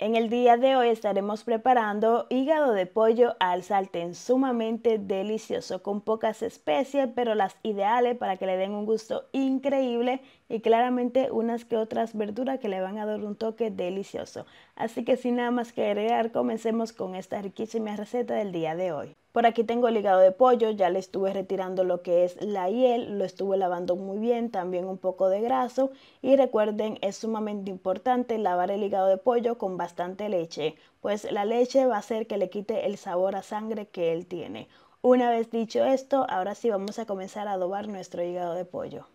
En el día de hoy estaremos preparando hígado de pollo al salten, sumamente delicioso, con pocas especies, pero las ideales para que le den un gusto increíble y claramente unas que otras verduras que le van a dar un toque delicioso. Así que sin nada más que agregar, comencemos con esta riquísima receta del día de hoy. Por aquí tengo el hígado de pollo, ya le estuve retirando lo que es la hiel, lo estuve lavando muy bien, también un poco de graso y recuerden es sumamente importante lavar el hígado de pollo con bastante leche, pues la leche va a hacer que le quite el sabor a sangre que él tiene. Una vez dicho esto, ahora sí vamos a comenzar a adobar nuestro hígado de pollo.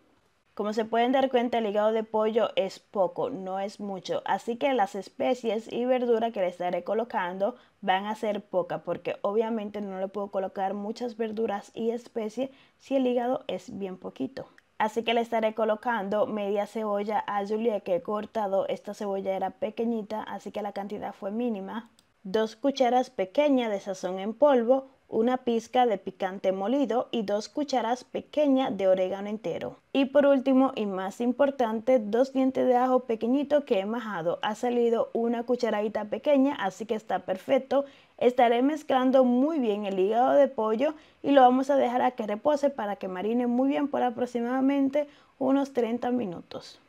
Como se pueden dar cuenta, el hígado de pollo es poco, no es mucho, así que las especies y verduras que le estaré colocando van a ser poca, porque obviamente no le puedo colocar muchas verduras y especies si el hígado es bien poquito. Así que le estaré colocando media cebolla a Julie que he cortado. Esta cebolla era pequeñita, así que la cantidad fue mínima. Dos cucharas pequeñas de sazón en polvo, una pizca de picante molido y dos cucharas pequeñas de orégano entero. Y por último y más importante, dos dientes de ajo pequeñito que he majado. Ha salido una cucharadita pequeña, así que está perfecto. Estaré mezclando muy bien el hígado de pollo y lo vamos a dejar a que repose para que marine muy bien por aproximadamente unos 30 minutos.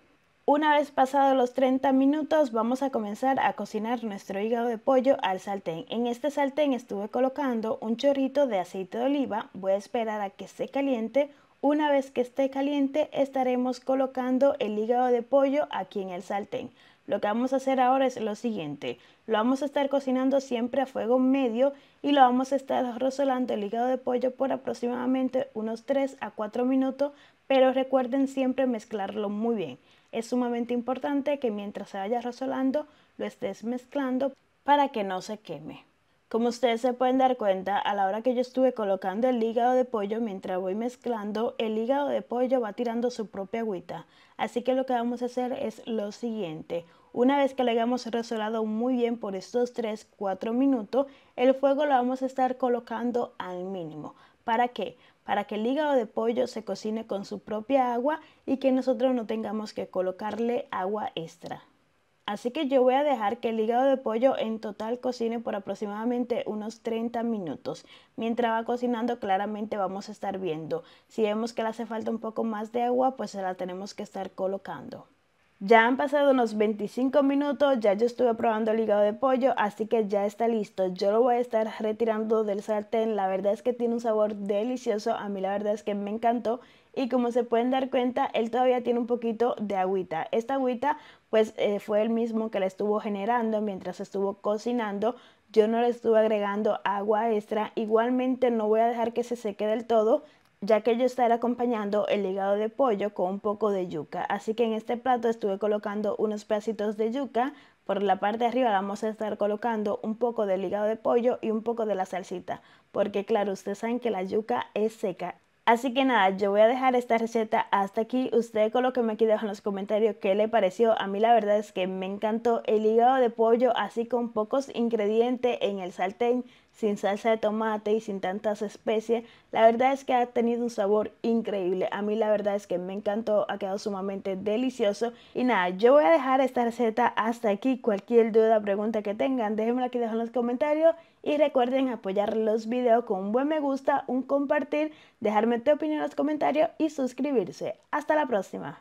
Una vez pasados los 30 minutos vamos a comenzar a cocinar nuestro hígado de pollo al saltén. En este saltén estuve colocando un chorrito de aceite de oliva, voy a esperar a que se caliente. Una vez que esté caliente estaremos colocando el hígado de pollo aquí en el saltén. Lo que vamos a hacer ahora es lo siguiente, lo vamos a estar cocinando siempre a fuego medio y lo vamos a estar rosolando el hígado de pollo por aproximadamente unos 3 a 4 minutos, pero recuerden siempre mezclarlo muy bien. Es sumamente importante que mientras se vaya resolando lo estés mezclando para que no se queme. Como ustedes se pueden dar cuenta, a la hora que yo estuve colocando el hígado de pollo, mientras voy mezclando, el hígado de pollo va tirando su propia agüita. Así que lo que vamos a hacer es lo siguiente. Una vez que lo hayamos resolado muy bien por estos 3-4 minutos, el fuego lo vamos a estar colocando al mínimo. ¿Para qué? Para que el hígado de pollo se cocine con su propia agua y que nosotros no tengamos que colocarle agua extra. Así que yo voy a dejar que el hígado de pollo en total cocine por aproximadamente unos 30 minutos. Mientras va cocinando claramente vamos a estar viendo. Si vemos que le hace falta un poco más de agua pues se la tenemos que estar colocando. Ya han pasado unos 25 minutos, ya yo estuve probando el hígado de pollo, así que ya está listo. Yo lo voy a estar retirando del sartén, la verdad es que tiene un sabor delicioso, a mí la verdad es que me encantó. Y como se pueden dar cuenta, él todavía tiene un poquito de agüita. Esta agüita pues eh, fue el mismo que la estuvo generando mientras estuvo cocinando. Yo no le estuve agregando agua extra. Igualmente no voy a dejar que se seque del todo ya que yo estaré acompañando el hígado de pollo con un poco de yuca. Así que en este plato estuve colocando unos pedacitos de yuca, por la parte de arriba vamos a estar colocando un poco del hígado de pollo y un poco de la salsita, porque claro, ustedes saben que la yuca es seca. Así que nada, yo voy a dejar esta receta hasta aquí. Ustedes colóquenme aquí debajo en los comentarios qué le pareció. A mí la verdad es que me encantó el hígado de pollo así con pocos ingredientes en el sartén sin salsa de tomate y sin tantas especies. La verdad es que ha tenido un sabor increíble. A mí la verdad es que me encantó, ha quedado sumamente delicioso. Y nada, yo voy a dejar esta receta hasta aquí. Cualquier duda, pregunta que tengan, déjenmela aquí dejo en los comentarios. Y recuerden apoyar los videos con un buen me gusta, un compartir, dejarme tu opinión en los comentarios y suscribirse. Hasta la próxima.